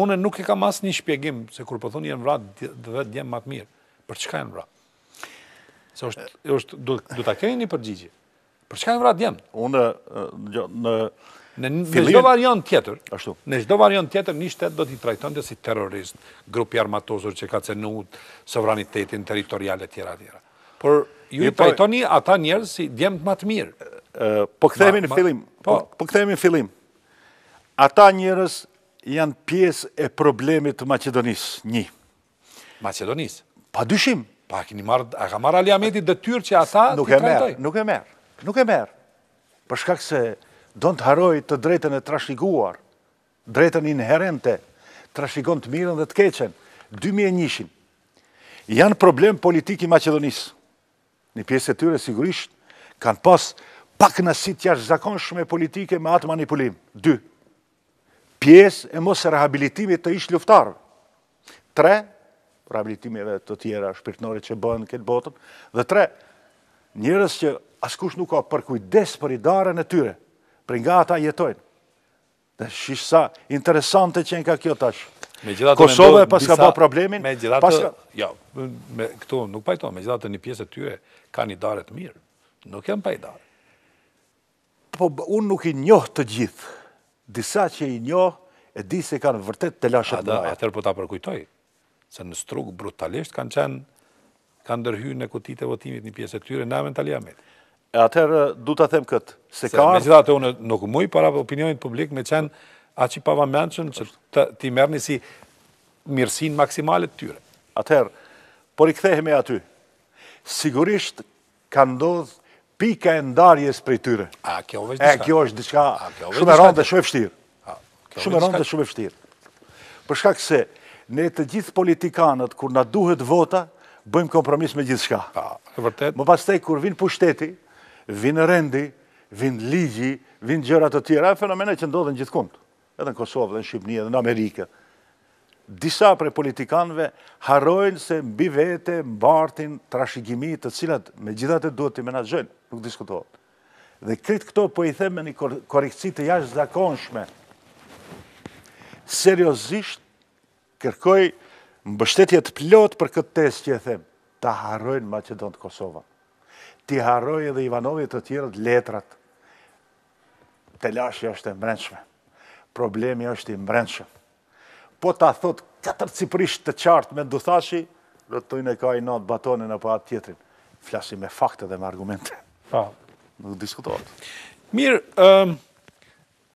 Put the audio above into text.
une nuk e kam asë një shpjegim, se kur përthoni po jenë vratë, dhe dhe djemë matë mirë, për çka jenë vratë? Se është, është du, du të kejnë një përgjigje. Për çka jenë vratë djemë? Unë, në, në, në, varion tjetër, ashtu. në gjithdo varion tjetër, një shtetë do t'i trajton dhe si terrorist, grupi armatozur që ka cenut, sovranitetin, teritoriale, tjera, tjera. Por, ju i po- trajtoni ata njerës si djemë të matë mirë. po këthejmi në fillim. Po, po, po në fillim. Ata njerës janë pjesë e problemit të Macedonis, një. Macedonis? Pa dyshim. Pa, a ka marrë Aliameti tyrë që ata të trajtoj? Nuk e merë, nuk e merë. Përshkak se do të haroj të drejten e trashiguar, drejten inherente, trashigon të mirën dhe të keqen, 2001 janë problem politik i Macedonis. Një pjesë e tyre, sigurisht, kanë pas pak nësit jashtë zakonshme politike me atë manipulim. Dë, pjesë e mos rehabilitimit të ishtë luftarëve. Tre, rehabilitimeve të tjera shpirtënore që bënë këtë botëm, dhe tre, njërës që askush nuk ka përkujdes për i darën e tyre, për nga ata jetojnë. Dhe shisa interesante që në ka kjo tashë. Kosovë e paska ba problemin, paska... Ja, jo, me këtu nuk pajto, me gjithatë një pjesë të tyre ka një darët mirë, nuk jam pajtarë. Po, unë nuk i njohë të gjithë, disa që i njohë e di se kanë vërtet të lashe të mëja. Atër po ta përkujtoj, se në strug brutalisht kanë qenë, kanë ndërhyjë në kutit e votimit një pjesë të tyre, në amen të liamit. E atër du të them këtë, se ka... Me qëta të unë nuk muj para opinionit publik, me qenë aqi pava menqën që ti mërni si mirësin maksimalit tyre. Atër, por i kthehe aty, sigurisht ka ndodhë pika e ndarjes për tyre. A, kjo është diska. kjo është shumë e rëndë dhe shumë e fështirë. Shumë e rëndë dhe shumë e fështirë. Për shkak se ne të gjithë politikanët, kur na duhet vota, bëjmë kompromis me gjithë shka. Më pas te, kur vinë pushteti, vinë rendi, vinë ligji, vinë gjërat të tjera, e fenomenet që ndodhen gjithë kundë, edhe në Kosovë, dhe në Shqipëni, edhe në Amerikë. Disa pre politikanëve harojnë se mbi vete, mbartin, trashigimi të cilat me gjithate duhet të menatëgjën, nuk diskutohet. Dhe kritë këto po i themë me një të jashtë zakonshme, seriosisht kërkoj mbështetje të plot për këtë test që e them, ta harrojnë Macedonë të Kosova. Ti harroj edhe Ivanovit të të letrat. Telashja është e mbrenshme. Problemi është i mbrenshme. Po ta thot katër ciprisht të qartë me ndëthashi, dhe të e ka i natë batonin e atë tjetrin. Flasim me fakte dhe me argumente. Pa. Nuk diskutohet. Mirë,